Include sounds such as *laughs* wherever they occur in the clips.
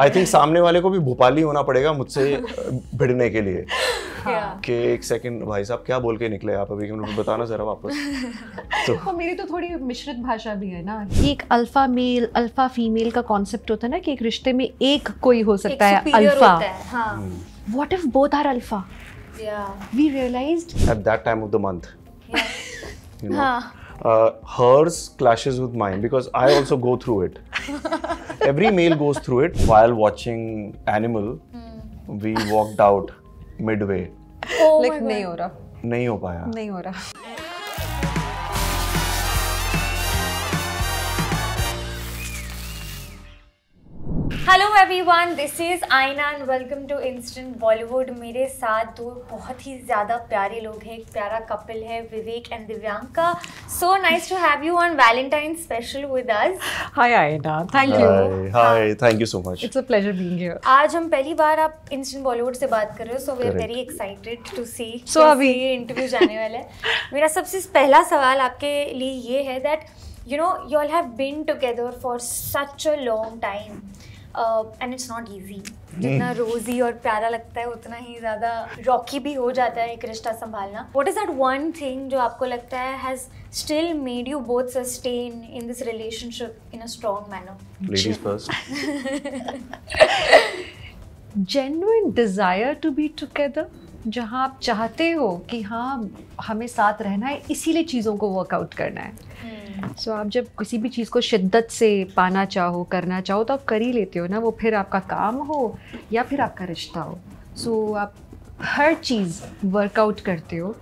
I think सामने वाले को भी भोपाली होना पड़ेगा मुझसे भिड़ने के लिए कि एक सेकंड भाई साहब क्या बोल के निकले आप अभी बताना जरा वापस तो so, *laughs* मेरी तो थोड़ी मिश्रित भाषा भी है ना एक अल्फा मेल अल्फा फीमेल का कॉन्सेप्ट होता है ना कि एक रिश्ते में एक कोई हो सकता है alpha what if both are alpha we realise at that time of the month hers clashes with mind because I also go through it Every male goes through it. While watching Animal, hmm. we walked out midway. Oh like, नहीं हो रहा नहीं हो पाया नहीं हो रहा hello everyone this is Aaina and welcome to Instant Bollywood मेरे साथ दो बहुत ही ज़्यादा प्यारे लोग हैं एक प्यारा कपिल है Vivek and Divyanka so nice to have you on Valentine special with us hi Aaina thank you hi thank you so much it's a pleasure being here आज हम पहली बार आप इंस्टेंट बॉलीवुड से बात कर रहे हो so we are very excited to see so अभी इंटरव्यू जाने वाला है *laughs* मेरा सबसे पहला सवाल आपके लिए ये है that you know you all have been together for such a long time and it's not easy जितना रोजी hmm. और प्यारा लगता है उतना ही ज़्यादा रॉकी भी हो जाता है एक रिश्ता संभालना what is that one thing जो आपको लगता है has still made you both sustain in this relationship in a strong manner genuine desire to be together जहाँ आप चाहते हो कि हाँ हमें साथ रहना है इसीलिए चीज़ों को वर्कआउट करना है hmm. सो so, आप जब किसी भी चीज़ को शिद्दत से पाना चाहो करना चाहो तो आप कर ही लेते हो ना वो फिर आपका काम हो या फिर आपका रिश्ता हो सो so, आप हर चीज़ वर्कआउट करते हो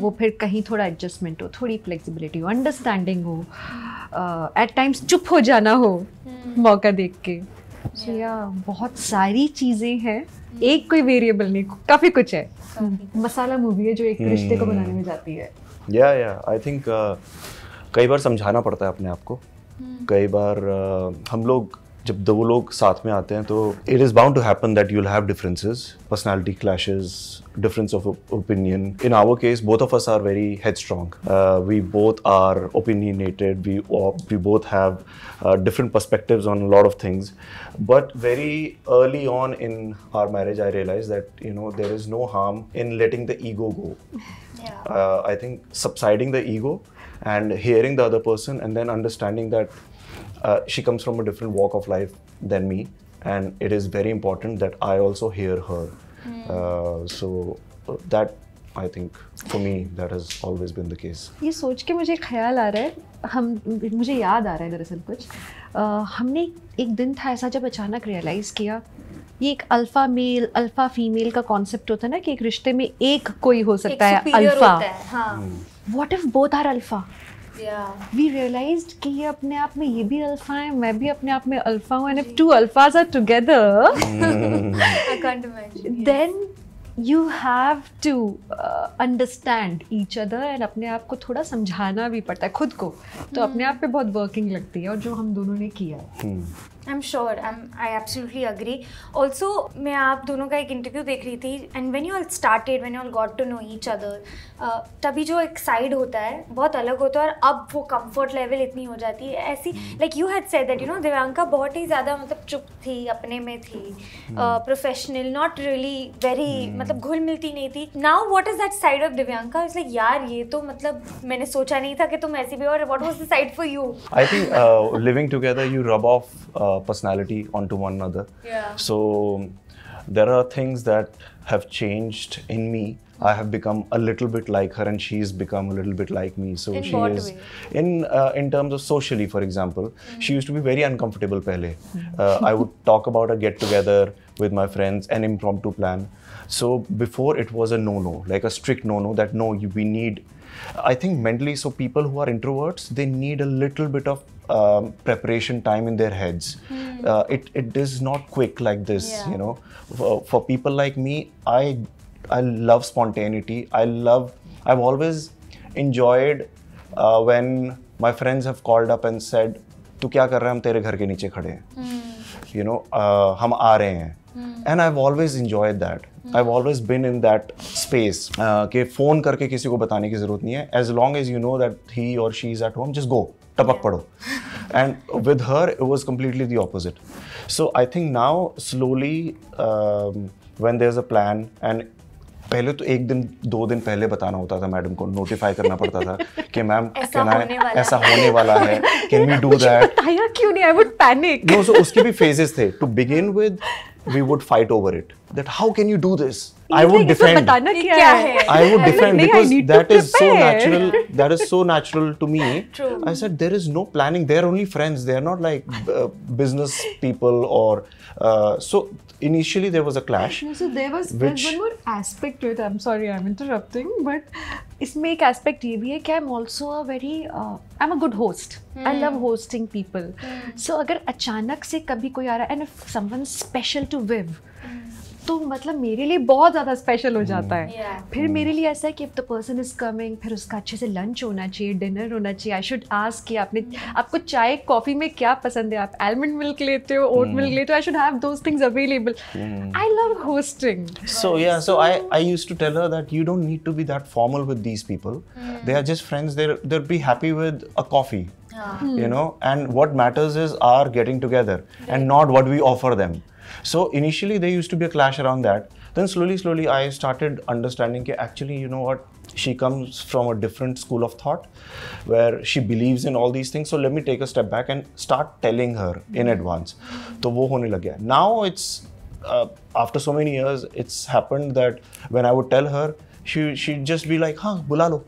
वो फिर कहीं थोड़ा एडजस्टमेंट हो थोड़ी फ्लेक्सिबिलिटी हो अंडरस्टैंडिंग हो एट टाइम्स चुप हो जाना हो हम्म। मौका देख के सो या बहुत सारी चीज़ें हैं एक कोई वेरिएबल नहीं काफ़ी कुछ है मसाला मूवी है जो एक रिश्ते को हम्म। बनाने में जाती है या या आई थिंक कई बार समझाना पड़ता है अपने आप को हम्म। कई बार हम लोग जब दो लोग साथ में आते हैं तो it is bound to happen that you have differences personality clashes difference of opinion in our case both of us are very headstrong we both are opinionated we we both have different perspective on lot of things but very early on in our marriage I realise that you know there is no harm in letting the ego go I think subsiding the ego and hearing the other person and then understanding that uh, she comes from a different walk of life than me and it is very important that i also hear her mm. uh, so uh, that I think for me that has always been the case. ये सोच के मुझे ख्याल आ रहा है हम मुझे याद आ रहा है दरअसल कुछ हमने एक दिन था ऐसा जब अचानक realise किया ये एक अल्फ़ा मेल अल्फ़ा फीमेल का कॉन्सेप्ट होता है ना कि एक रिश्ते में एक कोई हो सकता है अल्फ़ा हाँ। hmm. What if both are alpha we realise कि ये अपने आप में ये भी अल्फा है मैं भी अपने आप में अल्फा हूँ and if two alphas are together then you have to understand each other and अपने आप को थोड़ा समझाना भी पड़ता है खुद को तो hmm. अपने आप पे बहुत वर्किंग लगती है और जो हम दोनों ने किया I am sure I am I absolutely agree also मैं आप दोनों का एक इंटरव्यू देख रही थी and when you all started when you all got to know each other तभी जो एक साइड होता है बहुत अलग होता है और अब वो कंफर्ट लेवल इतनी हो जाती है ऐसी like you had said that you know Divyanka बहुत ही ज़्यादा मतलब चुप थी अपने में थी प्रोफेशनल नॉट रियली वेरी मतलब घुल मिलती नहीं थी now what is that side of Divyanka is like यार ये तो मतलब मैंने सोचा नहीं था कि तुम ऐसी भी और what was the side for you I think living together you rub off personality on to one other so there are things that have changed in me. I have become a little bit like her, and she's become a little bit like me. So in she is way? in uh, in terms of socially, for example, mm. she used to be very uncomfortable. Pehle, uh, I would *laughs* talk about a get together with my friends, an impromptu plan. So before it was a no no, like a strict no no. That no, you, we need. I think mentally, so people who are introverts, they need a little bit of um, preparation time in their heads. Mm. Uh, it, it is not quick like this, yeah. you know. For, for, people like me, I, I love spontaneity. I love, I've always enjoyed uh, when my friends have called up and said, तू क्या कर रहा है हम तेरे घर के नीचे खड़े हैं यू नो हम आ रहे हैं and I always enjoy that I always been in that space कि फ़ोन करके किसी को बताने की ज़रूरत नहीं है as long as you know that he और she is at home just go टपक पड़ो and with her it was completely the opposite so I think now slowly when there is a plan and पहले तो एक दिन दो दिन पहले बताना होता था मैडम को नोटिफाई करना पड़ता था *laughs* कि मैम कैन आई ऐसा होने वाला है कैन वी डू दैट क्यों नहीं I would panic no so उसके भी फेजेस थे to begin with we would fight over it that how can you do this? I would defend. I would defend because that is so natural. That is so *laughs* natural to me. True. I said there is no planning. They are only friends. They are not like uh, business people or uh, so. Initially, there was a clash. No, so there was which, one more aspect to it. I'm sorry, I'm interrupting, but it's make aspect. ये भी है कि a very also a very I am a good host I love hosting people so अगर अचानक से कभी कोई आ रहा तो मतलब मेरे लिए बहुत ज़्यादा स्पेशल हो जाता है hmm. yeah. फिर मेरे hmm. लिए ऐसा है कि if the person is coming फिर उसका अच्छे से लंच होना चाहिए डिनर होना चाहिए आई शुड आस्क कि आपने hmm. आपको चाय कॉफ़ी में क्या पसंद है आप एलमंड मिल्क लेते हो ओट मिल्क लेते हो I should have those things available I love hosting so या so I I used to tell her that you don't need to be that formal with these people they are just friends there there be happy with a coffee you know and what matters is are getting together and not not we offer offer So initially there used to be a clash around that. Then slowly, slowly I started understanding that actually, you know what, she comes from a different school of thought where she believes in all these things. So let me take a step back and start telling her in hmm. advance. So wo hone Now it's uh, after so many years, it's happened that when I would tell her, she she'd just be like, huh, bula lo.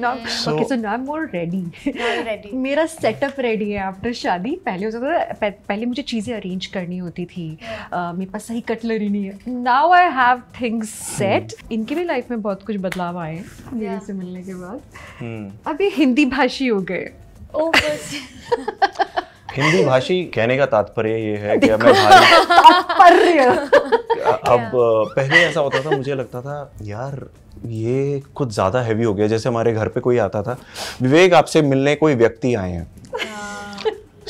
Now okay so now more ready मेरा setup ready है after शादी पहले तो होता था पहले मुझे चीज़ें अरेंज करनी होती थी मेरे पास सही कटलरी नहीं है now I have things set इनकी भी लाइफ में बहुत कुछ बदलाव आए मेरे से मिलने के बाद hmm. अब ये हिंदी भाषी हो गए oh, *laughs* हिंदी भाषी कहने का तात्पर्य ये है कि मैं *laughs* तात्पर्य *laughs* अब uh, पहले ऐसा होता था मुझे लगता था यार ये कुछ ज़्यादा हैवी हो गया जैसे हमारे घर पे कोई आता था विवेक आपसे मिलने कोई व्यक्ति आए हैं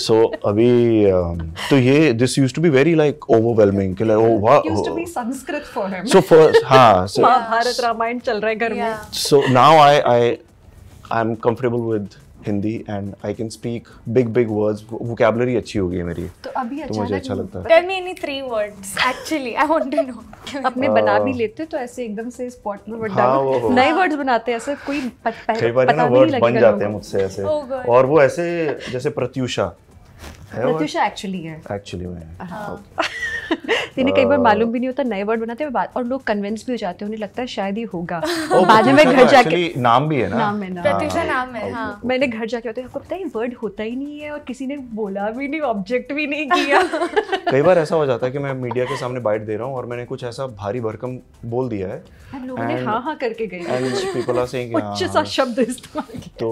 सो so, अभी um, तो ये this use to be very like overwhelming कि लाइक ओ वाह use to be Sanskrit for him so first हां महाभारत रामायण चल रहा है घर में so now I I I am comfortable with Hindi and I can speak big big words vocabulary अच्छी हो गई है मेरी तो अभी तो अच्छा मुझे अच्छा लगता है tell me any three words actually I want to know अपने uh, बना भी लेते तो ऐसे एकदम से स्पॉट में वर्ड हाँ, डाल नए वर्ड्स बनाते हैं ऐसे कोई कई बार ना वर्ड बन जाते हैं मुझसे ऐसे oh, और वो ऐसे जैसे प्रत्यूषा प्रत्यूषा एक्चुअली है एक्चुअली में हाँ। जिन्हें *laughs* कई बार मालूम भी नहीं होता नए वर्ड बनाते हैं और लोग कन्विंस भी हो जाते हैं उन्हें लगता है शायद ही होगा *laughs* बाद में तो घर जाके नाम भी है ना नाम है ना प्रत्युषा हाँ, नाम है हाँ मैंने घर जाके होते आपको पता है वर्ड होता ही नहीं है और किसी ने बोला भी नहीं ऑब्जेक्ट भी नहीं किया *laughs* कई बार ऐसा हो जाता है कि मैं मीडिया के सामने बाइट दे रहा हूँ और मैंने कुछ ऐसा भारी भरकम बोल दिया है लोगों ने हाँ हाँ करके गए पीपल आर हाँ। शब्द इस्तेमाल तो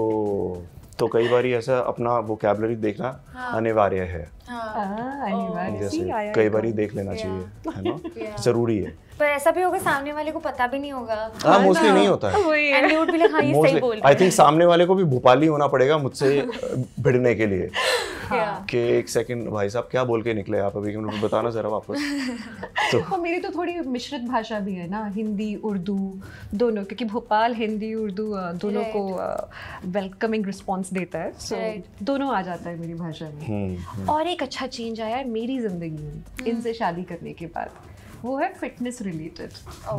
तो कई बार ऐसा अपना कैबलरी देखना हाँ। अनिवार्य है हाँ।, हाँ जैसे कई बार देख लेना चाहिए है ना *laughs* जरूरी है पर ऐसा भी होगा सामने वाले को पता भी नहीं होगा मोस्टली हाँ, हाँ, नहीं होता है आई थिंक सामने वाले को भी भोपाली होना पड़ेगा मुझसे *laughs* भिड़ने के लिए हाँ। हाँ। कि एक सेकंड भाई साहब क्या बोल के निकले आप अभी उनको बताना जरा वापस तो *laughs* so, मेरी तो थोड़ी मिश्रित भाषा भी है ना हिंदी उर्दू दोनों क्योंकि भोपाल हिंदी उर्दू दोनों को वेलकमिंग रिस्पॉन्स देता है सो दोनों आ जाता है मेरी भाषा में हम्म, हम्म। और एक अच्छा चेंज आया है मेरी ज़िंदगी में हम्म। इनसे शादी करने के बाद वो है फिटनेस रिलेटेड oh. *laughs*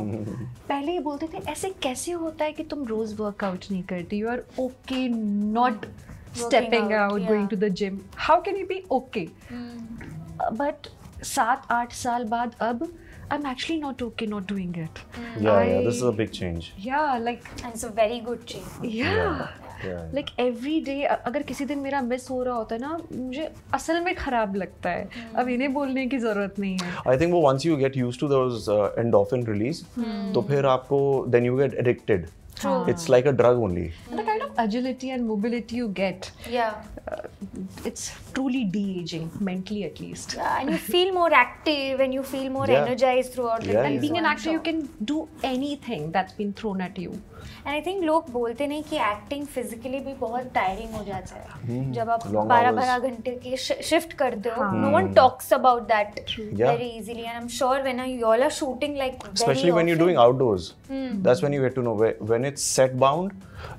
पहले ये बोलते थे ऐसे कैसे होता है कि तुम रोज़ वर्कआउट नहीं करती you are okay not stepping out, out yeah. going to the gym how can you be okay mm. uh, but सात आठ साल बाद अब I am actually not okay not doing it this is a big change या like and it's a very good change या like every day अगर किसी दिन मेरा मिस हो रहा होता है ना मुझे असल में खराब लगता है hmm. अब इन्हें बोलने की जरूरत नहीं है आई थिंक वो once you get used to those endorphin release तो फिर आपको then you get addicted True. It's like a drug only. And the kind of agility and mobility you get. Yeah. Uh, it's truly de-aging, mentally at least. Yeah, and you feel more active and you feel more yeah. energized throughout. Yeah, and being an actor, you can do anything that's been thrown at you. And I think लोग बोलते नहीं कि acting physically भी बहुत tiring हो जाता है hmm. जब आप बारह बारह घंटे के शिफ्ट करते हो no one talks about that very easily and I am sure when you all are shooting like specially when you doing outdoors that's when you get to know when it's set bound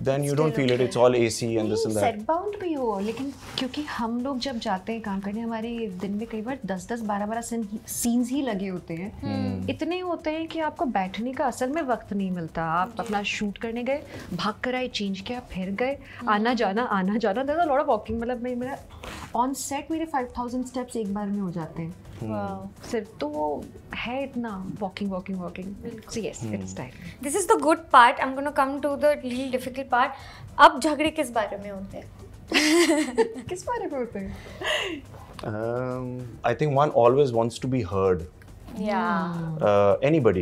then you don't feel it it's all AC and this and that set bound भी हो लेकिन क्योंकि हम लोग जब जाते हैं काम करने हमारे दिन में कई बार 10 10 12 12 सीन्स ही लगे होते हैं hmm. इतने होते हैं कि आपको बैठने का असल में वक्त नहीं मिलता आप अपना शूट करने गए भाग कर आए चेंज किया फिर गए आना जाना आना जाना लॉट ऑफ वॉकिंग मतलब मेरा ऑन सेट मेरे 5000 स्टेप्स एक बार में हो जाते हैं hmm. सिर्फ तो वो है इतना walking walking walking yes it's time this is the good part I am gonna come to the little difficult part अब झगड़े किस बारे में होते हैं *laughs* किस बारे में होते हैं I think one always wants to be heard yeah uh, anybody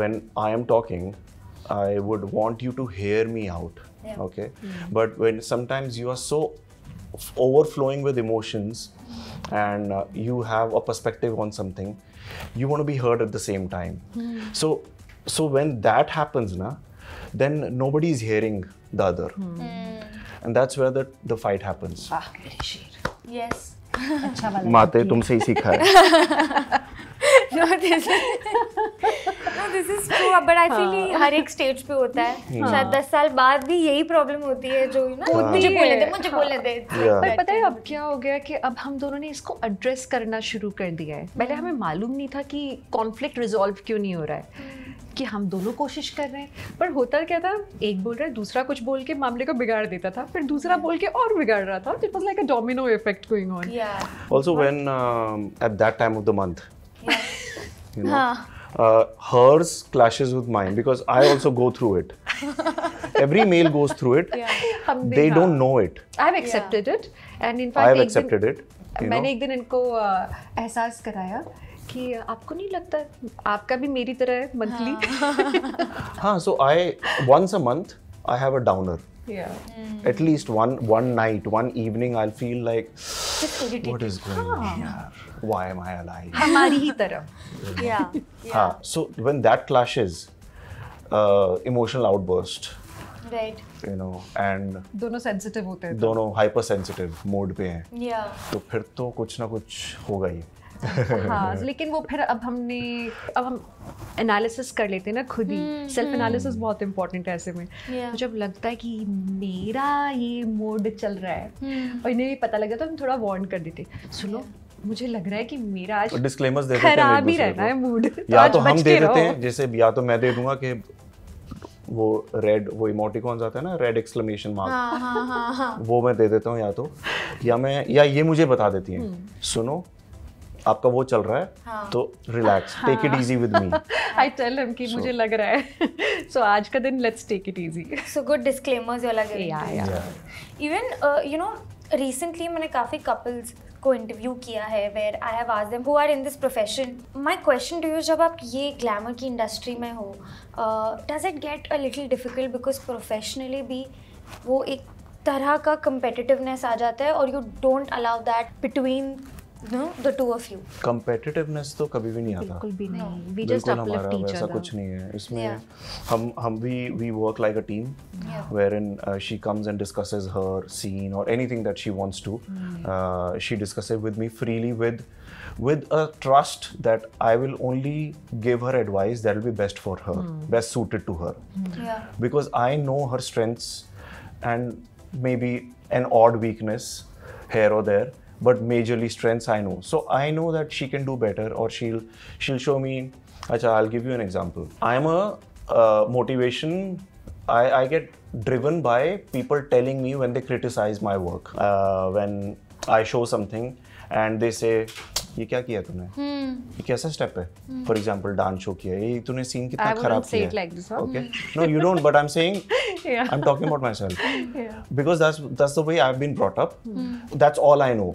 when i am talking i would want you to hear me out yeah. okay mm-hmm. but when sometimes you are so overflowing with emotions and uh, you have a perspective on something you want to be heard at the same time mm. so so when that happens na then nobody is hearing the other mm. and that's where the, the fight happens ah, yes माते तुमसे ही सीखा है this is true but I feel हर एक stage पे होता है हाँ। शायद दस साल बाद भी यही प्रॉब्लम होती है जो ना मुझे बोले दे मुझे हाँ। बोले दे पर पता है अब क्या हो गया कि अब हम दोनों ने इसको एड्रेस करना शुरू कर दिया है पहले हमें मालूम नहीं था कि कॉन्फ्लिक्ट रिजॉल्व क्यों नहीं हो रहा है hmm। कि हम दोनों कोशिश कर रहे हैं पर होता क्या था एक बोल रहा है दूसरा कुछ बोल के मामले को बिगाड़ देता था फिर दूसरा बोल के और बिगाड़ रहा था it was like a domino effect going on also when at that time of the month you know uh, hers clashes with mine because I also go through it. *laughs* Every male goes through it. Yeah. They don't know it. I've accepted yeah. it, and in fact, I've accepted दिन, it. मैंने एक दिन इनको uh, एहसास कराया कि आपको नहीं लगता आपका भी मेरी तरह है मंथली हाँ so I once a month I have a downer Yeah. Mm. At least one one night, one evening, I'll feel like, what is going on? why am I alive? हमारी ही तरफ. *laughs* Yeah. हाँ, yeah. So when that clashes, uh, emotional outburst. Right. You know and दोनों sensitive होते हैं. तो। दोनों hyper sensitive mode पे हैं. Yeah. तो फिर तो कुछ ना कुछ होगा ही. *laughs* हाँ लेकिन वो फिर अब हमने अब हम एनालिसिस कर लेते हैं ना खुद ही सेल्फ हम्म, एनालिसिस हम्म। बहुत इम्पोर्टेंट है ऐसे में yeah. तो जब लगता है कि मेरा ये मोड चल रहा है hmm. और इन्हें भी पता लग जाता तो हम थोड़ा वार्न कर देते सुनो yeah. मुझे लग रहा है कि मेरा आज डिस्क्लेमर्स दे देते खराब ही रहना है मूड या तो हम दे देते हैं तो जैसे या तो मैं दे दूंगा कि वो रेड वो इमोटिकॉन्स आते हैं ना रेड एक्सक्लेमेशन मार्क वो मैं दे देता हूँ या तो या मैं या ये मुझे बता देती हैं हम्म। सुनो आपका वो चल रहा है हाँ. तो relax take it easy with me I tell him कि so, मुझे लग रहा है सो *laughs* so, आज का दिन let's take it easy so good disclaimers वाला आर लाइक या इवन यू नो रिसेंटली मैंने काफ़ी कपल्स को इंटरव्यू किया है वेर आई हैव आज them who are in this profession my question to you जब आप ये ग्लैमर की इंडस्ट्री में हो does it get a little difficult because professionally भी वो एक तरह का कंपेटिटिवनेस आ जाता है और you don't allow that between no तो कभी भी नहीं आता बिल्कुल भी नहीं कुछ नहीं है इसमें team where in she comes and scene और anything with a trust that I will only give her advice that will be best for her best suited to her because I know her strengths and maybe an odd weakness here और there but majorly strengths I know. So I know that she can do better or she'll she'll show me. Acha, I'll give you an example. I'm a uh, motivation. I, I get driven by people telling me when they criticize my work. Uh, when I show something and they say, ये क्या किया तूने ये कैसा step है for example dance show किया ये तूने सीन कितना खराब किया okay no you don't but I am saying I am talking about myself that's that's that's the way I have been brought up That's all I know.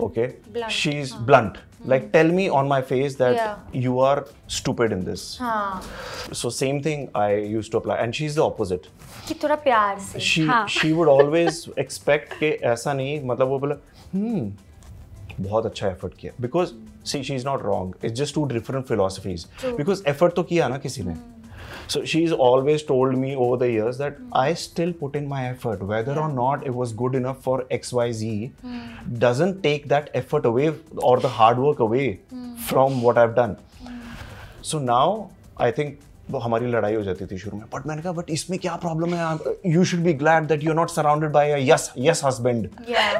okay blunt. she's huh. blunt hmm. like tell me on my face that yeah. you are stupid in this huh. so same thing i used to apply and she's the opposite ki thoda pyar se. she हाँ. she would always expect ke aisa nahi matlab wo bola hmm बहुत अच्छा effort किया because see she is not wrong it's just two different philosophies because effort तो किया ना किसी ने hmm. So she's always told me over the years that mm. I still put in my effort, whether yeah. or not it was good enough for XYZ, mm. doesn't take that effort away or the hard work away mm. from what I've done. Hmm. So now I think वो हमारी लड़ाई हो जाती थी शुरू में but मैंने कहा बट इसमें क्या प्रॉब्लम है you should be glad that you are not surrounded by a yes yes husband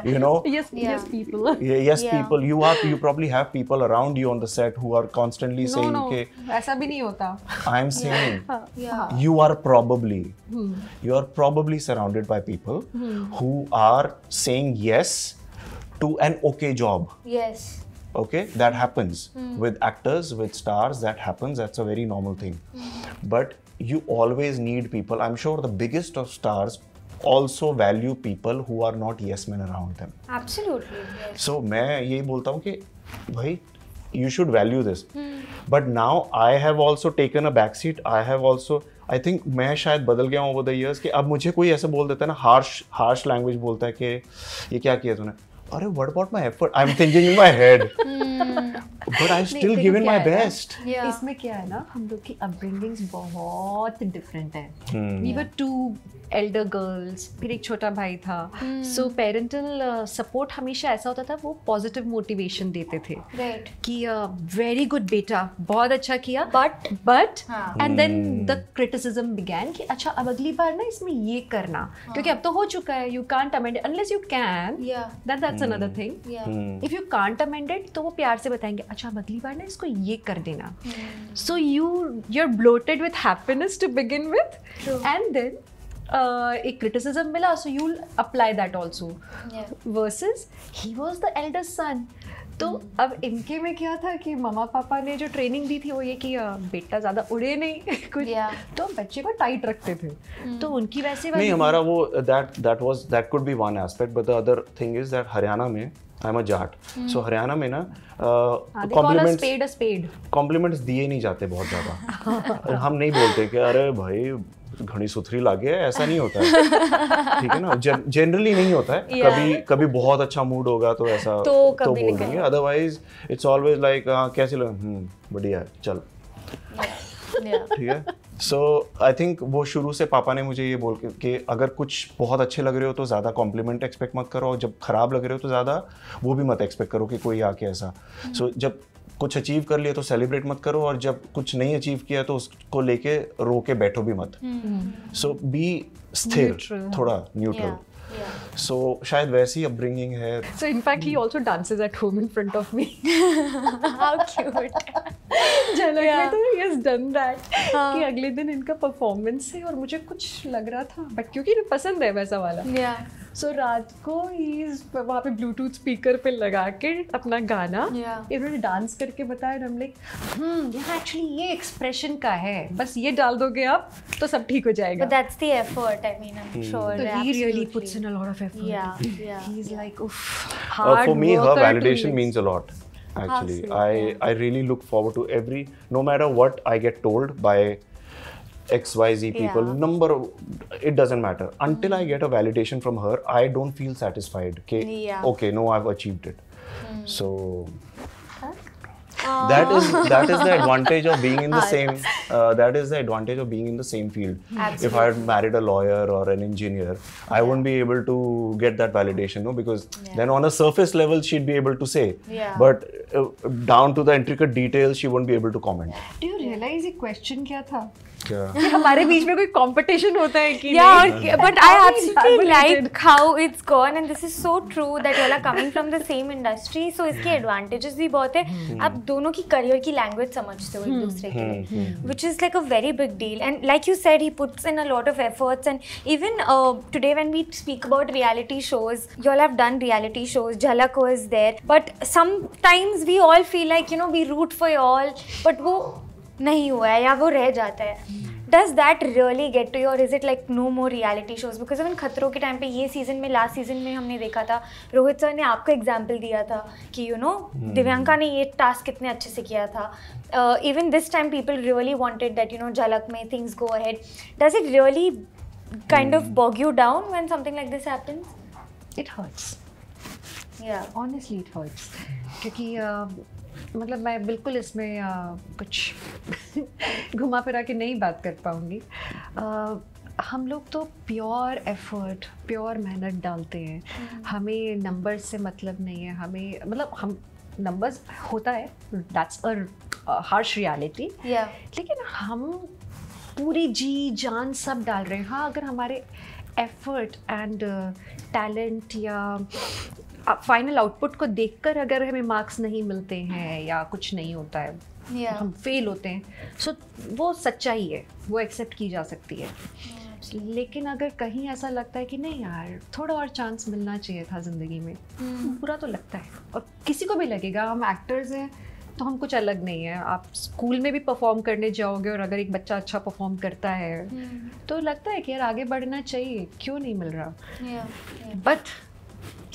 you know yes yes people yes people you are you probably have people around you on the set who are constantly saying के ऐसा भी नहीं होता I am saying you are probably you are probably surrounded by people who are saying yes to an okay job yes okay that happens hmm. with actors with stars that happens that's a very normal thing hmm. but you always need people i'm sure the biggest of stars also value people who are not yes men around them absolutely so main ye bolta hu you should value this hmm. but now i have also taken a back seat i have also I think मैं शायद बदल गया the over the years कि अब मुझे कोई ऐसा बोल देता है ना हार्श हार्श अरे what about my effort I am thinking in my head but I am still given my best इसमें क्या है ना हम लोग की अपब्रिंगिंग्स बहुत डिफरेंट है we were two elder girls फिर एक छोटा भाई था सो पेरेंटल सपोर्ट हमेशा ऐसा होता था वो पॉजिटिव मोटिवेशन देते थे right. कि वेरी uh, गुड बेटा बहुत अच्छा किया but but and then the criticism began कि अच्छा अब अगली बार ना इसमें ये करना हाँ. क्योंकि अब तो हो चुका है you can't amend unless you can that that's another thing if you can't amended तो वो प्यार से बताएंगे अच्छा अब अगली बार ना इसको ये कर देना so you you are bloated with happiness to begin with and then uh, a criticism mila, so you'll apply that also. Yeah. Versus, he was the eldest son. तो hmm. अब इनके में क्या था कि मम्मा पापा ने जो ट्रेनिंग दी थी वो ये कि बेटा ज़्यादा उड़े नहीं *laughs* कुछ yeah. तो हम बच्चे को टाइट रखते थे hmm. तो उनकी वैसे नहीं हमारा वो that that was that could be one aspect but the other thing is that Haryana में I am a Jat so Haryana में ना कॉम्प्लीमेंट्स uh, कॉम्प्लीमेंट्स हाँ, दिए नहीं जाते बहुत ज़्यादा *laughs* हम नहीं बोलते कि अरे भाई घनी सुथरी लागे ऐसा नहीं होता है ठीक है ना जनरली जे, नहीं होता है yeah. कभी कभी बहुत अच्छा मूड होगा तो ऐसा तो, तो बोल देंगे अदरवाइज इट्स ऑलवेज लाइक कैसे लग हम्म, बढ़िया है चल ठीक है सो आई थिंक वो शुरू से पापा ने मुझे ये बोल के कि अगर कुछ बहुत अच्छे लग रहे हो तो ज़्यादा कॉम्प्लीमेंट एक्सपेक्ट मत करो और जब ख़राब लग रहे हो तो ज़्यादा वो भी मत एक्सपेक्ट करो कि कोई आके ऐसा सो hmm. so, जब कुछ अचीव कर लिया तो सेलिब्रेट मत करो और जब कुछ नहीं अचीव किया तो उसको लेके रो के बैठो भी मत सो हम्म। बी हम्म। स्थिर थोड़ा न्यूट्रल सो शायद वैसी अपब्रिंगिंग है so in fact he also dances at home in front of me how cute चलो ये तो ही हैज डन दैट कि अगले दिन इनका परफॉर्मेंस है और मुझे कुछ लग रहा था बट क्योंकि पसंद है वैसा वाला yeah. सो रात को वहाँ पे ब्लूटूथ स्पीकर पे लगा के अपना गाना इन्होंने डांस करके बताया हम लाइक हम्म एक्चुअली ये एक्सप्रेशन का है बस ये डाल दोगे आप तो सब ठीक हो जाएगा that's the effort I mean I am sure that he really puts in a lot look forward told by xyz people yeah. number of, it doesn't matter until mm. i get a validation from her i don't feel satisfied okay yeah. okay no i've achieved it mm. so that is oh. that is the advantage of being in the *laughs* same uh, that is the advantage of being in the same field Absolutely. if i had married a lawyer or an engineer i wouldn't be able to get that validation no because yeah. then on a surface level she'd be able to say yeah. but uh, down to the intricate details she wouldn't be able to comment do you realize the question kya tha क्या हमारे बीच में कोई competition होता है कि या और but I absolutely like how it's gone and this is so true that you are coming from the same industry so इसके एडवांटेजेस hmm. भी बहुत है hmm. आप दोनों की करियर की लैंग्वेज समझते हो एक hmm. दूसरे के which is like a very big deal and like you said he puts in a lot of efforts and even today when we speak about reality shows you all have done reality shows Jhalak was there but some times we all feel like you know we root for you all but वो नहीं हुआ है या वो रह जाता है does that really get to your is it like no more reality shows because even खतरों के टाइम पे ये सीजन में लास्ट सीजन में हमने देखा था रोहित सर ने आपको एग्जाम्पल दिया था कि यू नो hmm. दिव्यांका ने ये टास्क कितने अच्छे से किया था even this time people really wanted that you know Jhalak में things go ahead does it really kind of bog you down when something like this this happens? It hurts. Yeah. Honestly, मतलब मैं बिल्कुल इसमें आ, कुछ *laughs* घुमा फिरा के नहीं बात कर पाऊँगी हम लोग तो प्योर एफर्ट प्योर मेहनत डालते हैं हम्म। हमें नंबर से मतलब नहीं है हमें मतलब हम नंबर्स होता है दैट्स अ हार्श रियलिटी लेकिन हम पूरी जी जान सब डाल रहे हैं हाँ अगर हमारे एफर्ट एंड टैलेंट या फाइनल आउटपुट को देखकर अगर हमें मार्क्स नहीं मिलते हैं या कुछ नहीं होता है yeah. हम फेल होते हैं सो so, वो सच्चाई है वो एक्सेप्ट की जा सकती है yeah, लेकिन अगर कहीं ऐसा लगता है कि नहीं यार थोड़ा और चांस मिलना चाहिए था ज़िंदगी में hmm. बुरा तो लगता है और किसी को भी लगेगा हम एक्टर्स हैं तो हम कुछ अलग नहीं है आप स्कूल में भी परफॉर्म करने जाओगे और अगर एक बच्चा अच्छा परफॉर्म करता है hmm. तो लगता है कि यार आगे बढ़ना चाहिए क्यों नहीं मिल रहा but yeah,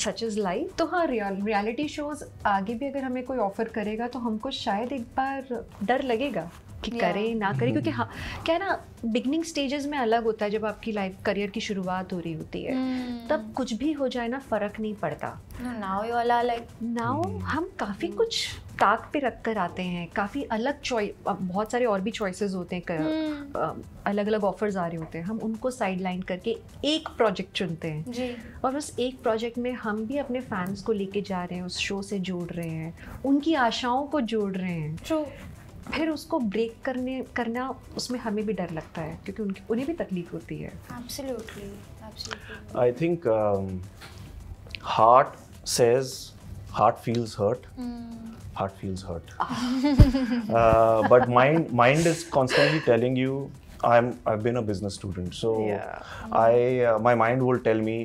such is life तो हाँ रियल रियलिटी शोज़ आगे भी अगर हमें कोई ऑफ़र करेगा तो हमको शायद एक बार डर लगेगा कि yeah. करें ना करें क्योंकि hmm. हाँ क्या ना बिगनिंग स्टेजेस में अलग होता है जब आपकी लाइफ करियर की शुरुआत हो रही होती है hmm. तब कुछ भी हो जाए ना फर्क नहीं पड़ता नाउ वाला लाइक नाउ hmm. हम काफ़ी hmm. कुछ ताक पे रख कर आते हैं काफ़ी अलग चॉइस बहुत सारे और भी चॉइसेस होते हैं hmm. अलग अलग ऑफर्स आ रहे होते हैं हम उनको साइड लाइन करके एक प्रोजेक्ट चुनते हैं जी और उस एक प्रोजेक्ट में हम भी अपने फैंस को लेके जा रहे हैं उस शो से जोड़ रहे हैं उनकी आशाओं को जोड़ रहे हैं True. फिर उसको ब्रेक करने करना उसमें हमें भी डर लगता है क्योंकि उनकी उन्हें भी तकलीफ होती है I think heart says heart feels hurt heart feels hurt. uh, but mind mind is constantly telling you. I'm I've been a business student, so yeah. I uh, my mind will tell me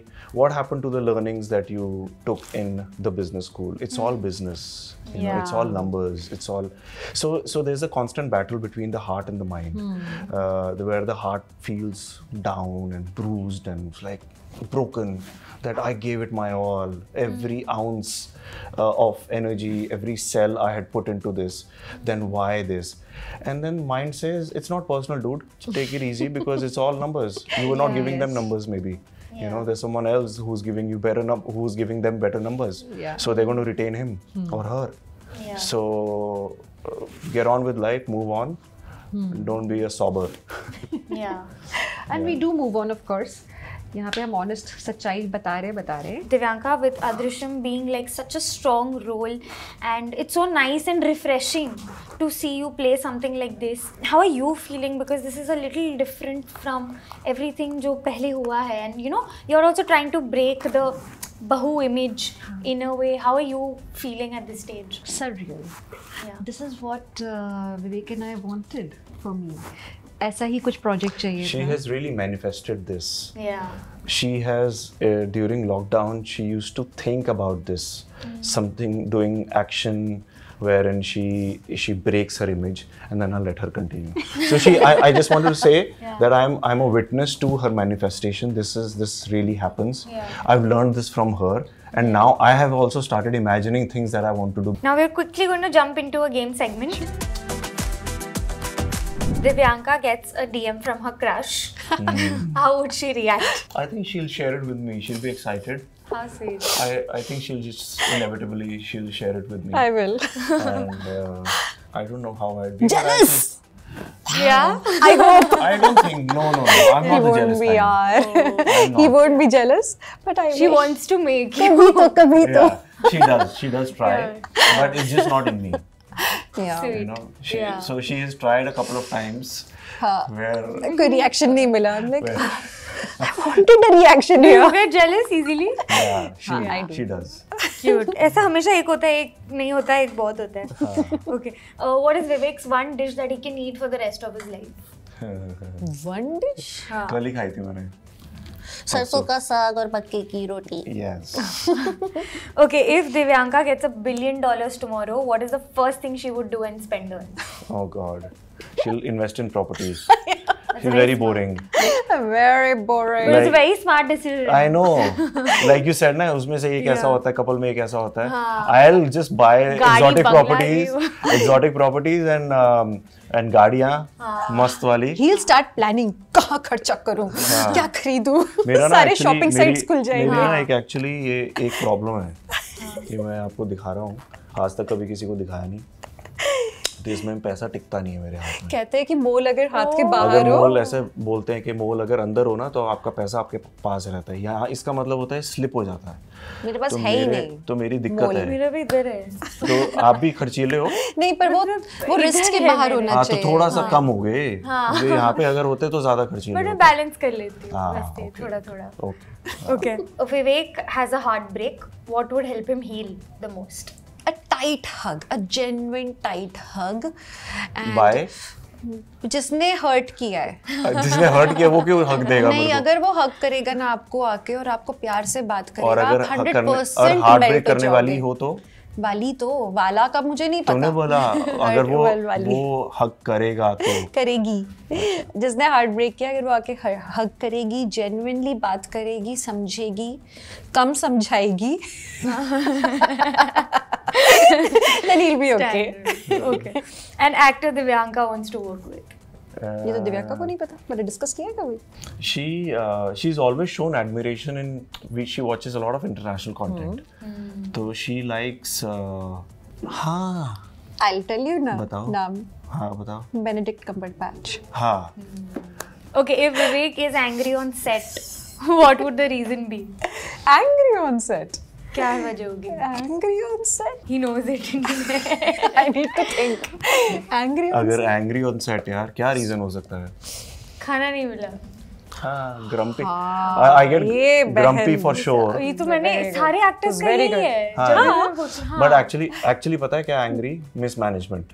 what happened to the learnings that you took in the business school. It's mm. all business. you yeah. know it's all numbers it's all so so there's a constant battle between the heart and the mind mm. uh, where the heart feels down and bruised and like broken that I gave it my all, hmm. every mm. ounce uh, of energy, every cell I had put into this, then why this? And then mind says, it's not personal, dude. Take it easy because it's all numbers. You were not giving them *laughs* numbers, maybe yeah. you know there's someone else who's giving you better num- who's giving them better numbers yeah. so they're going to retain him hmm. or her yeah. so uh, get on with life move on hmm. don't be a sobber *laughs* yeah *laughs* and we do move on of course यहाँ पे हम honest सच्चाई बता रहे बता रहे Divyanka with Adrishyam being like such a strong role and it's so nice and refreshing to see you play something like this how are you feeling because this is a little different from everything जो पहले हुआ है and you know you are also trying to break the Bahu image in a way. How are you feeling at this stage? Surreal. Yeah. This is what uh, Vivek and I wanted for me. ऐसा ही कुछ project चाहिए she has really manifested this she has uh, during lockdown she used to think about this mm. something doing action wherein she she breaks her image and then i'll let her continue *laughs* so she I, I just wanted to say yeah. that i'm i'm a witness to her manifestation this is this really happens yeah. i've learned this from her and now i have also started imagining things that i want to do now we're quickly going to jump into a game segment Divyanka gets a DM from her crush, mm. how would she react? I think she'll share it with me. She'll be excited. How sweet. I, I think she'll just inevitably she'll share it with me. I will. and uh, I don't know how I'd be. Jealous. Yeah, I hope. I don't think. No, no, no. I'm he not won't jealous. Be oh. *laughs* He won't be jealous, but I. She wish. wants to make kabhi to, kabhi to. Yeah, she does. She does try, yeah. but it's just not in me. yeah. you know she yeah. so she has tried a couple of times हाँ, where कोई reaction नहीं मिला I'm like where, I wanted a reaction here. You get jealous easily? Yeah, she, हाँ, I do. she does. Cute. ऐसा हमेशा एक होता है एक नहीं होता है एक बहुत होता है. Okay. Uh, what is Vivek's one dish that he can eat for the rest of his life? One dish कल ही खाई थी मैंने सरसों का साग और मक्के की रोटी yes okay if divyanka gets a billion dollars tomorrow what is the first thing she would do and spend on oh god she'll invest in properties She's very, very boring. very boring. Like, it's a very smart decision. I know. like you said ना उसमें से एक ऐसा होता है couple में एक ऐसा होता है. I'll just buy exotic properties, exotic properties and um, and गाड़ियाँ मस्त वाली. He'll start planning कहाँ खर्चा करूँ, क्या खरीदूँ. सारे shopping sites खुल जाएंगे. मेरा ना एक actually ये एक problem है. ये मैं आपको दिखा रहा हूँ. आज तक कभी किसी को दिखाया नहीं. डेज में पैसा टिकता नहीं है मेरे हाथ में कहते हैं कि मोल अगर हाथ के बाहर अगर मोल ऐसे बोलते हैं कि मोल अगर अंदर हो ना तो आपका पैसा आपके पास रहता है यहाँ इसका मतलब होता है स्लिप हो जाता है मेरे पास तो है ही नहीं तो मेरी दिक्कत है मेरा भी इधर है तो आप भी खर्चीले हो नहीं पर वो मतलब वो रिस्क के बाहर होना हाँ, तो चाहिए तो थोड़ा सा हाँ। कम हो गए हाँ। तो यहाँ पे अगर होते तो ज्यादा खर्चीले मैं बैलेंस कर लेती हूँ थोड़ा थोड़ा okay okay Vivek has a heart break what would help him heal the most tight hug a genuine tight hug And जिसने हर्ट किया है *laughs* जिसने हर्ट किया वो क्यों हक देगा नहीं अगर वो हक करेगा ना आपको आके और आपको प्यार से बात करेगा और अगर 100% हंड्रेड परसेंट हार्ट ब्रेक करने वाली हो तो वाली तो वाला का मुझे नहीं पता बोला *laughs* अगर वो वो हक करेगा तो *laughs* करेगी जिसने हार्ट ब्रेक किया अगर वो आके हक करेगी जेन्युइनली बात करेगी समझेगी कम समझाएगी *laughs* then he'll be okay. okay. And actor Divyanka wants to work with. ये तो दिव्या का को नहीं पता मैंने डिस्कस किया है कभी she she is always shown admiration in which she watches a lot of international content तो शी लाइक्स हां I will tell you now बताओ नाम हां बताओ बेनेडिक्ट कम्बरबैच हां okay if Vivek is angry on set what would the reason be angry on set क्या है वजह होगी angry on set he knows it I need to think angry अगर एंग्री ऑन सेट यार क्या रीजन हो सकता है खाना नहीं मिला हाँ, हाँ ये तो मैंने सारे एक्टर्स तो का है बट एक्चुअली एक्चुअली पता है क्या angry mismanagement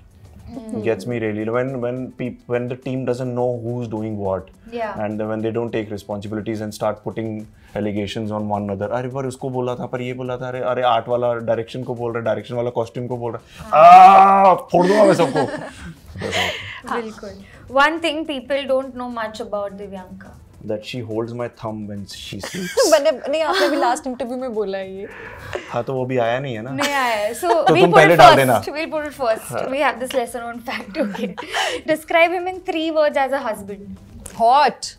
mm. gets me really when when peop, when the team doesn't know who's doing what yeah. and when they don't take responsibilities and start putting allegations on one another अरे पर उसको बोला था पर ये बोला था अरे अरे आर्ट वाला डायरेक्शन को बोल रहा है डायरेक्शन वाला कॉस्ट्यूम को बोल रहा है आ फोड़ दूंगा मैं सबको बिल्कुल one thing people don't know much about Divyanka that she holds my thumb when she sleeps मैंने नहीं आपने भी लास्ट इंटरव्यू में बोला ये हां तो वो भी आया नहीं है ना नहीं आया सो तो तुम पहले डाल देना we put it first we have this lesson on fact okay describe him in three words as a husband hot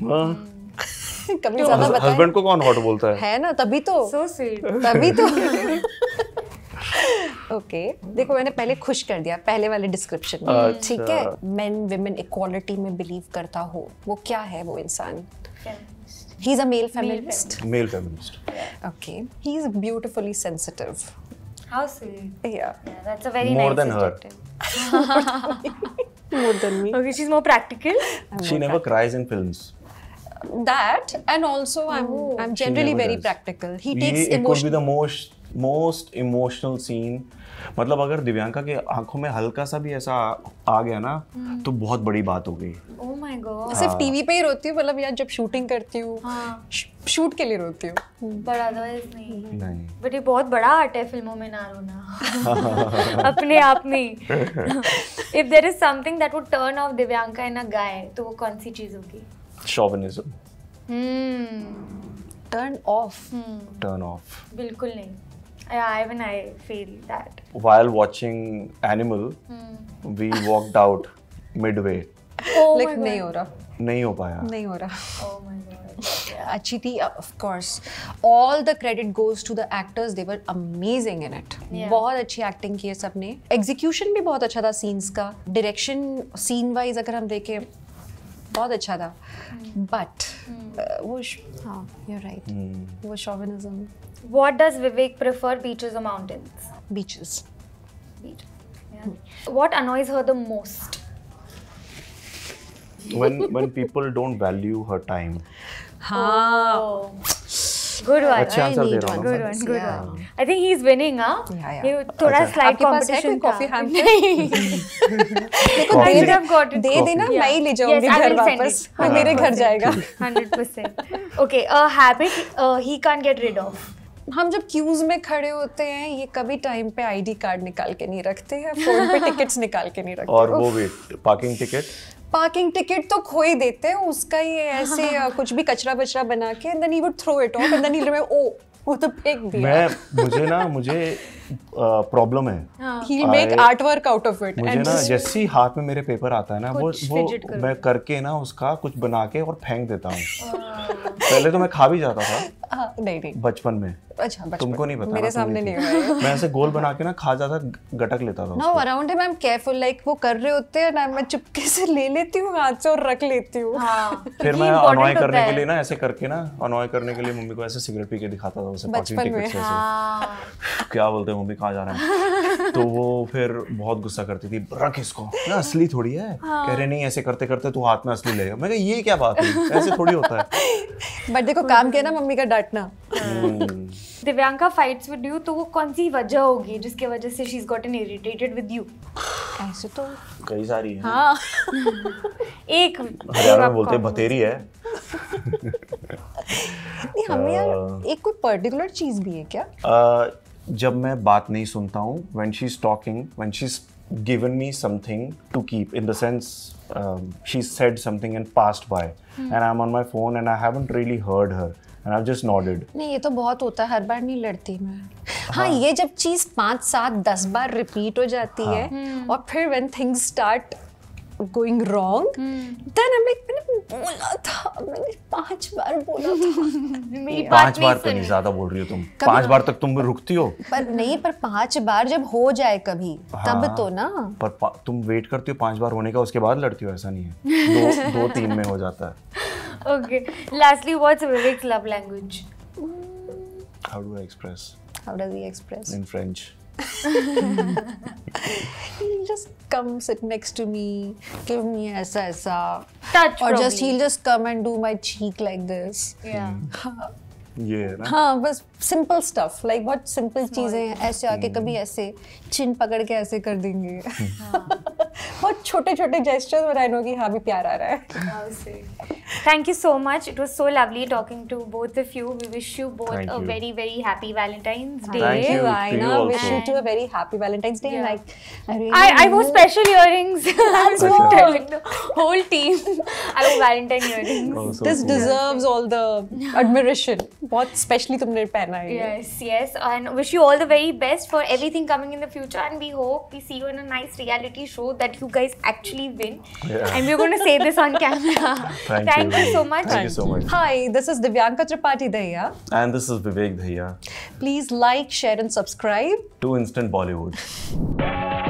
कभी तो ज्यादा बताया हस्बैंड को कौन हॉट बोलता है है ना तभी तो सो स्वीट तभी तो *laughs* *laughs* ओके okay. देखो मैंने पहले खुश कर दिया पहले वाले डिस्क्रिप्शन में ठीक है मैन वुमेन इक्वालिटी में बिलीव करता हो वो क्या है वो इंसान he is a male feminist male feminist okay he is beautifully sensitive How sweet. Yeah. yeah. That's a very more nice than adjective. her. more than me. Okay, she's more practical. I'm she more never practical. cries in films. That and also oh. I'm I'm generally very does. practical. He takes. He, it emotion- could be the most most emotional scene मतलब अगर दिव्यांका के आंखों में हल्का सा भी ऐसा आ गया ना तो हम्म। बहुत बड़ी बात हो गई oh my God. सिर्फ हाँ। टीवी पे ही रोती हूँ मतलब यार जब शूटिंग करती हूँ हाँ. शूट के लिए रोती हूँ बट अदरवाइज नहीं नहीं बट ये बहुत बड़ा आर्ट है फिल्मों में ना रोना *laughs* अपने आप में if there is something that would turn off Divyanka in a guy तो वो कौन सी चीज होगी chauvinism turn off turn off बिल्कुल नहीं Yeah, even I feel that. While watching Animal, hmm. we walked out midway. Oh like नहीं हो रहा नहीं हो पाया नहीं हो रहा oh my god yeah. अच्छी थी of course all the credit goes to the actors they were amazing in it yeah. बहुत अच्छी एक्टिंग की है सबने एग्जीक्यूशन भी बहुत अच्छा था सीन्स का डायरेक्शन सीन वाइज अगर हम देखें बहुत अच्छा था बट hmm. uh, वो हाँ यू राइट right. hmm. वो chauvinism What does Vivek prefer, beaches or mountains? Beaches. Beach. Yeah. What annoys her the most? When when people don't value her time. Haan. Oh. Good one. अच्छे answer दे रहा हूँ. Good one. Good yeah. one. I think he's winning, huh? Yeah, yeah. ये थोड़ा slight competition था. आपके पास है coffee ham? *laughs* देखो I have got it. दे देना मैं ही ले जाऊँगी घर वापस. मेरे घर जाएगा. *laughs* Hundred percent. Okay, a habit uh, he can't get rid of. हम जब क्यूज में खड़े होते हैं ये कभी टाइम पे आईडी कार्ड निकाल के नहीं रखते हैं फोन पे टिकट्स निकाल के नहीं रखते और वो भी पार्किंग टिकट पार्किंग टिकट तो खो ही देते हैं उसका ये ऐसे *laughs* कुछ भी कचरा बचरा बना के and then he would throw it off and then he ओ वो तो फेंक दिया मैं मुझे ना मुझे प्रॉब्लम है he make artwork out of it मुझे ना *laughs* जैसे ही हाथ में मेरे पेपर आता है ना वो वो मैं करके ना उसका कुछ बना के और फेंक देता हूँ *laughs* हाँ। पहले तो मैं खा भी जाता था हाँ, नहीं नहीं बचपन में अच्छा तुमको नहीं पता मेरे सामने नहीं हुआ मैं ऐसे गोल बना के ना खा जाता गटक लेता था no around him I am careful like वो कर रहे होते हैं ना मैं चुपके से ले लेती हूं हाथ से और रख लेती हूं हां *laughs* फिर मैं अनॉय करने के लिए ना ऐसे करके ना अनॉय करने के लिए मम्मी को ऐसे सिगरेट पी के दिखाता था उसे बचपन में हां क्या बोलते तेरा वो भी कहा जा रहा है *laughs* तो वो फिर बहुत गुस्सा करती थी रख इसको ना असली थोड़ी है हाँ। कह रहे नहीं ऐसे करते करते तू हाथ में असली लेगा मैं कहा ये क्या बात है ऐसे थोड़ी होता है बट *laughs* देखो काम किया ना मम्मी का डांटना हम्म। *laughs* दिव्यांका फाइट्स विद यू तो वो कौन सी वजह होगी जिसके वजह से she is gotten irritated with you ऐसे तो कई सारी है हां एक हरियाणा में बोलते बतेरी है नहीं हमें यार एक कोई पर्टिकुलर चीज भी है क्या जब मैं बात नहीं सुनता हूँ when she is talking when she is given me something to keep in the she said something in past by and I am on my phone and I haven't really heard her and I just nodded नहीं ये तो बहुत होता है हर बार नहीं लड़ती मैं हाँ, हाँ। ये जब चीज पांच सात दस बार रिपीट हो जाती है हाँ। और फिर when things start going wrong then I like मैंने बोला था मैंने पांच बार बोला था *laughs* मेरी पांच बार तो नहीं ज्यादा बोल रही हो तुम पांच बार तक तुम रुकती हो पर नहीं पर पांच बार जब हो जाए कभी तब हाँ। तो ना पर तुम वेट करती हो पांच बार होने का उसके बाद लड़ती हो ऐसा नहीं है दो, *laughs* दो तीन में हो जाता है okay lastly what's Vivek's love language how do I express how does he express in French he'll just come sit next to me, give me ऐसा ऐसा. Touch. Or probably. just he'll just come and do my cheek like this. Yeah. ये है ना हाँ बस simple stuff like बहुत simple चीज़ें हैं ऐसे आके कभी ऐसे चिन पकड़ के ऐसे कर देंगे बहुत छोटे छोटे जेस्टर्स और आई नो कि हाँ भी प्यार आ रहा है Thank you so much. It was so lovely talking to both of you. We wish you both Thank a you. very, very happy Valentine's Day. Thank you. I know. Wish you too a very happy Valentine's Day. Yeah. Like, I, really I, I wore special earrings. *laughs* That's *laughs* what. The whole team. *laughs* I wore Valentine earrings. Oh, so this cool. deserves all the admiration. What specially you पहना Yes, yes. And wish you all the very best for everything coming in the future. And we hope we see you in a nice reality show that you guys actually win. Yeah. And we're going to say this on camera. Thank, Thank Thank you so much. Thank you so much. Hi, this is Divyanka Tripathi Dahiya. And this is Vivek Dahiya. Please like, share and subscribe to Instant Bollywood. *laughs*